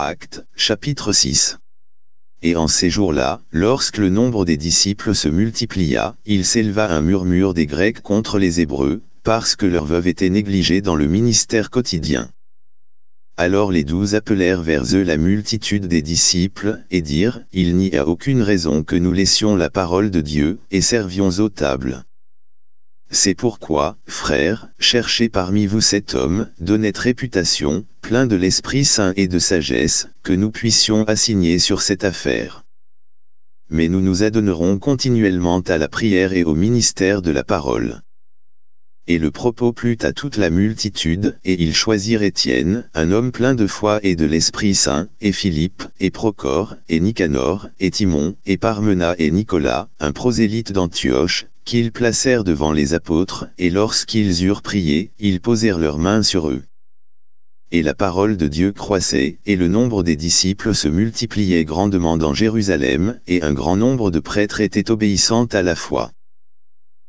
Actes, chapitre 6. Et en ces jours-là, lorsque le nombre des disciples se multiplia, il s'éleva un murmure des Grecs contre les Hébreux, parce que leur veuve était négligée dans le ministère quotidien. Alors les douze appelèrent vers eux la multitude des disciples, et dirent, Il n'y a aucune raison que nous laissions la parole de Dieu, et servions aux tables. C'est pourquoi, frères, cherchez parmi vous cet homme, d'honnête réputation, plein de l'Esprit Saint et de sagesse, que nous puissions assigner sur cette affaire. Mais nous nous adonnerons continuellement à la prière et au ministère de la parole. Et le propos plut à toute la multitude, et ils choisirent Étienne, un homme plein de foi et de l'Esprit Saint, et Philippe, et Procor, et Nicanor, et Timon, et Parmena et Nicolas, un prosélyte d'Antioche, qu'ils placèrent devant les apôtres, et lorsqu'ils eurent prié, ils posèrent leurs mains sur eux. Et la parole de Dieu croissait, et le nombre des disciples se multipliait grandement dans Jérusalem, et un grand nombre de prêtres étaient obéissants à la foi.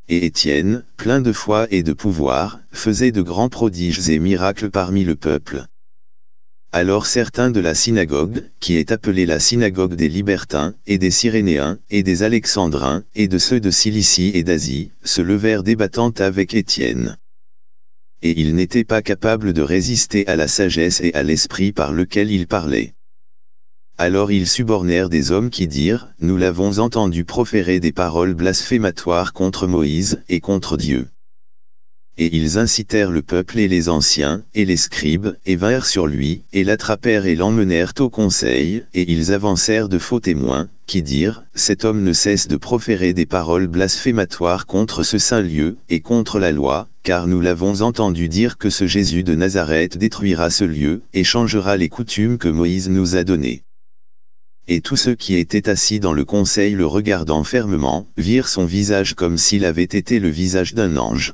Et Étienne, plein de foi et de pouvoir, faisait de grands prodiges et miracles parmi le peuple. Alors certains de la synagogue, qui est appelée la synagogue des Libertins, et des Cyrénéens, et des Alexandrins, et de ceux de Cilicie et d'Asie, se levèrent débattant avec Étienne. Et ils n'étaient pas capables de résister à la sagesse et à l'esprit par lequel ils parlaient. Alors ils subornèrent des hommes qui dirent, Nous l'avons entendu proférer des paroles blasphématoires contre Moïse et contre Dieu et ils incitèrent le peuple et les anciens, et les scribes, et vinrent sur lui, et l'attrapèrent et l'emmenèrent au conseil, et ils avancèrent de faux témoins, qui dirent, cet homme ne cesse de proférer des paroles blasphématoires contre ce saint lieu, et contre la loi, car nous l'avons entendu dire que ce Jésus de Nazareth détruira ce lieu, et changera les coutumes que Moïse nous a données. Et tous ceux qui étaient assis dans le conseil le regardant fermement, virent son visage comme s'il avait été le visage d'un ange.